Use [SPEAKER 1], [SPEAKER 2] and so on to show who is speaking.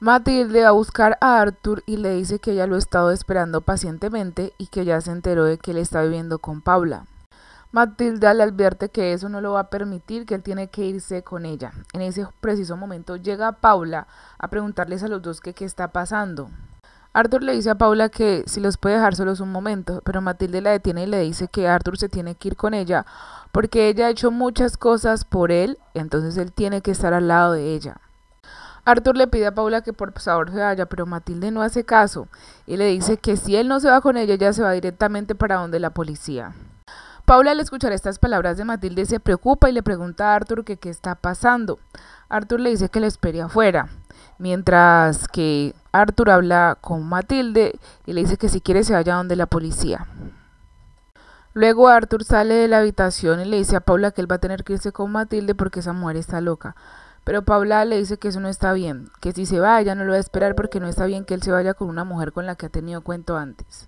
[SPEAKER 1] Matilde va a buscar a Arthur y le dice que ella lo ha estado esperando pacientemente y que ya se enteró de que él está viviendo con Paula. Matilde le advierte que eso no lo va a permitir, que él tiene que irse con ella. En ese preciso momento llega Paula a preguntarles a los dos que qué está pasando. Arthur le dice a Paula que si los puede dejar solos un momento, pero Matilde la detiene y le dice que Arthur se tiene que ir con ella porque ella ha hecho muchas cosas por él, entonces él tiene que estar al lado de ella. Arthur le pide a Paula que por favor se vaya, pero Matilde no hace caso y le dice que si él no se va con ella, ella se va directamente para donde la policía. Paula al escuchar estas palabras de Matilde se preocupa y le pregunta a Arthur que qué está pasando. Arthur le dice que le espere afuera, mientras que Arthur habla con Matilde y le dice que si quiere se vaya donde la policía. Luego Arthur sale de la habitación y le dice a Paula que él va a tener que irse con Matilde porque esa mujer está loca. Pero Paula le dice que eso no está bien, que si se va no lo va a esperar porque no está bien que él se vaya con una mujer con la que ha tenido cuento antes.